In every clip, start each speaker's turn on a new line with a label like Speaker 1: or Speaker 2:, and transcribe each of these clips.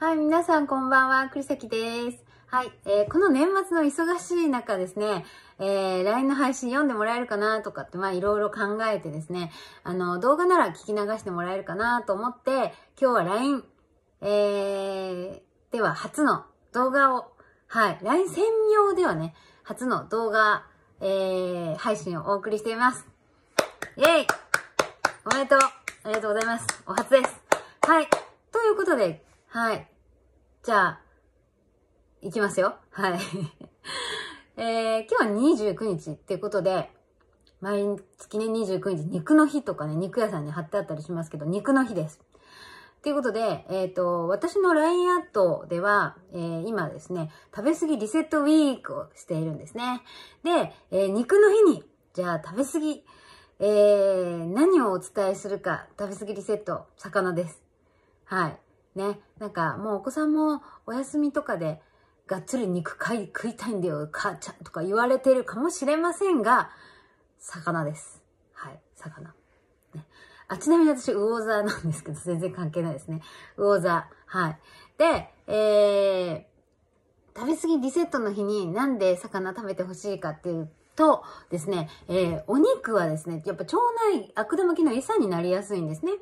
Speaker 1: はい、皆さんこんばんは、栗崎です。はい、えー、この年末の忙しい中ですね、えー、LINE の配信読んでもらえるかなとかって、まあいろいろ考えてですね、あの、動画なら聞き流してもらえるかなと思って、今日は LINE、えー、では初の動画を、はい、LINE 専用ではね、初の動画、えー、配信をお送りしています。イェイおめでとうありがとうございます。お初です。はい。ということで、はい。じゃあ、いきますよ。はい。えー、今日は29日っていうことで、毎月ね、29日、肉の日とかね、肉屋さんに貼ってあったりしますけど、肉の日です。ということで、えっ、ー、と、私の LINE アットでは、えー、今ですね、食べ過ぎリセットウィークをしているんですね。で、えー、肉の日に、じゃあ食べ過ぎ、えー、何をお伝えするか、食べ過ぎリセット、魚です。はい。ね、なんかもうお子さんもお休みとかでがっつり肉食いたいんだよ、母ちゃんとか言われてるかもしれませんが、魚です。はい、魚。ね、あ、ちなみに私、魚座なんですけど、全然関係ないですね。魚座。はい。で、えー、食べ過ぎリセットの日になんで魚食べてほしいかっていうとですね、えー、お肉はですね、やっぱ腸内悪玉菌の餌になりやすいんですね。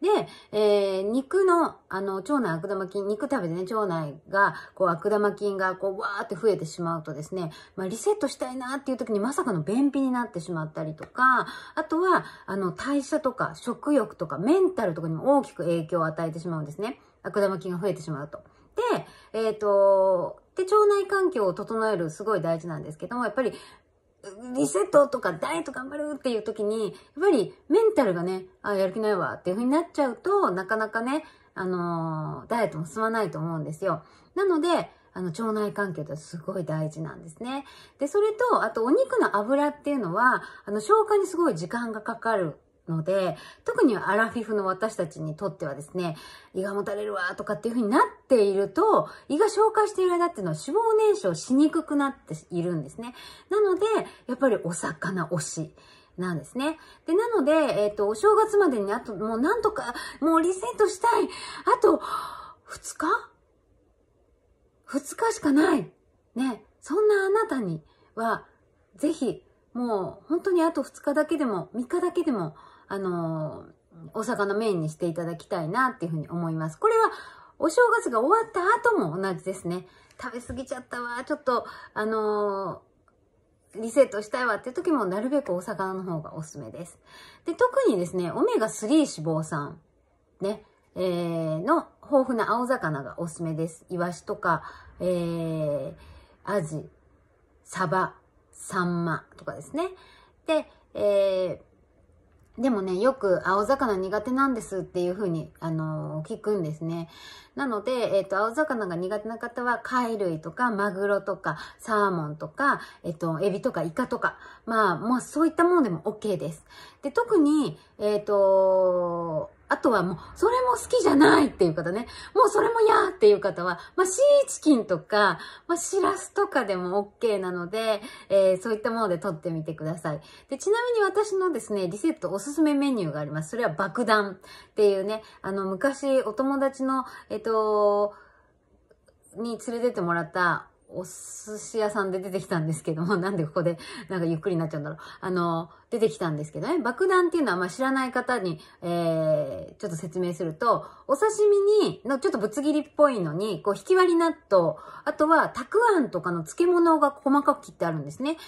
Speaker 1: で、えー、肉の、あの、腸内悪玉菌、肉食べてね、腸内が、こう、悪玉菌が、こう、わーって増えてしまうとですね、まあ、リセットしたいなっていう時にまさかの便秘になってしまったりとか、あとは、あの、代謝とか、食欲とか、メンタルとかにも大きく影響を与えてしまうんですね。悪玉菌が増えてしまうと。で、えっ、ー、と、で、腸内環境を整えるすごい大事なんですけども、やっぱりリセットとかダイエット頑張るっていう時に、やっぱりメンタルがね、あ、やる気ないわっていう風になっちゃうと、なかなかね、あのー、ダイエットも進まないと思うんですよ。なので、あの、腸内環境ってすごい大事なんですね。で、それと、あとお肉の油っていうのは、あの、消化にすごい時間がかかるので、特にアラフィフの私たちにとってはですね、胃がもたれるわとかっていう風になっていると、胃が消化している間っていうのは脂肪燃焼しにくくなっているんですね。なので、やっぱりお魚推し。なんですね。で、なので、えっ、ー、と、お正月までにあと、もうなんとか、もうリセットしたい。あと、2日 ?2 日しかない。ね。そんなあなたには、ぜひ、もう本当にあと2日だけでも、3日だけでも、あのー、お魚メインにしていただきたいなっていうふうに思います。これは、お正月が終わった後も同じですね。食べ過ぎちゃったわ、ちょっと、あのー、リセットしたいわっていう時もなるべくお魚の方がおすすめです。で、特にですね、オメガ3脂肪酸、ね、えー、の豊富な青魚がおすすめです。イワシとか、えー、アジ、サバ、サンマとかですね。で、えー、でもね、よく青魚苦手なんですっていうふうに、あのー、聞くんですね。なので、えっ、ー、と、青魚が苦手な方は、貝類とか、マグロとか、サーモンとか、えっ、ー、と、エビとか、イカとか、まあ、もうそういったものでも OK です。で、特に、えっ、と、あとはもう、それも好きじゃないっていう方ね。もうそれも嫌っていう方は、まあ、シーチキンとか、まあ、シラスとかでも OK なので、えー、そういったもので撮ってみてください。で、ちなみに私のですね、リセットおすすめメニューがあります。それは爆弾っていうね、あの、昔お友達の、えっと、に連れてってもらったお寿司屋さんで出てきたんですけども、なんでここでなんかゆっくりになっちゃうんだろう。あの、出てきたんですけどね、爆弾っていうのはまあ知らない方に、えー、ちょっと説明すると、お刺身に、のちょっとぶつ切りっぽいのに、こう、引き割り納豆、あとは、たくあんとかの漬物が細かく切ってあるんですね。で、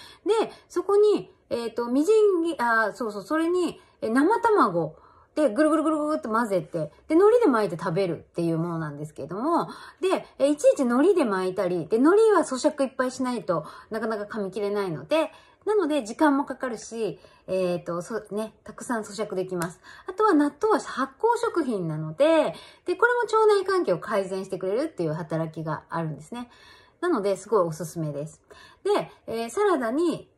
Speaker 1: そこに、えっ、ー、と、みじん切り、あ、そうそう、それに、生卵、で、ぐるぐるぐるぐるっと混ぜて、で、海苔で巻いて食べるっていうものなんですけれども、で、いちいち海苔で巻いたり、で、海苔は咀嚼いっぱいしないとなかなか噛み切れないので、なので、時間もかかるし、えっ、ー、と、そ、ね、たくさん咀嚼できます。あとは納豆は発酵食品なので、で、これも腸内環境を改善してくれるっていう働きがあるんですね。なので、すごいおすすめです。で、えー、サラダに、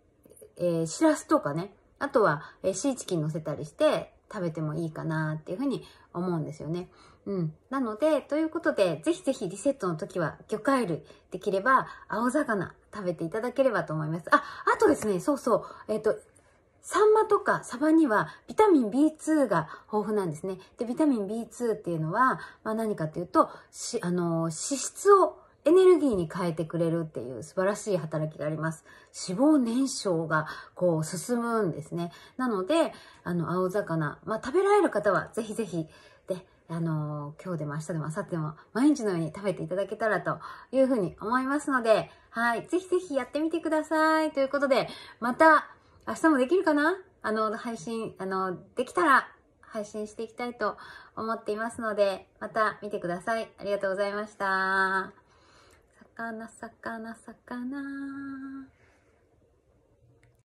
Speaker 1: えー、しらすとかね、あとは、えー、シーチキン乗せたりして、食べてもいいかなっていうふうに思うんですよね。うん。なので、ということで、ぜひぜひリセットの時は魚介類、できれば青魚食べていただければと思います。あ、あとですね、そうそう、えっ、ー、と、サンマとかサバにはビタミン B2 が豊富なんですね。で、ビタミン B2 っていうのは、まあ何かっていうと、あの、脂質をエネルギーに変えてくれるっていう素晴らしい働きがあります。脂肪燃焼がこう進むんですね。なので、あの、青魚、まあ、食べられる方はぜひぜひ、で、あのー、今日でも明日でも明後日でも毎日のように食べていただけたらというふうに思いますので、はい、ぜひぜひやってみてください。ということで、また明日もできるかなあの、配信、あの、できたら配信していきたいと思っていますので、また見てください。ありがとうございました。魚魚魚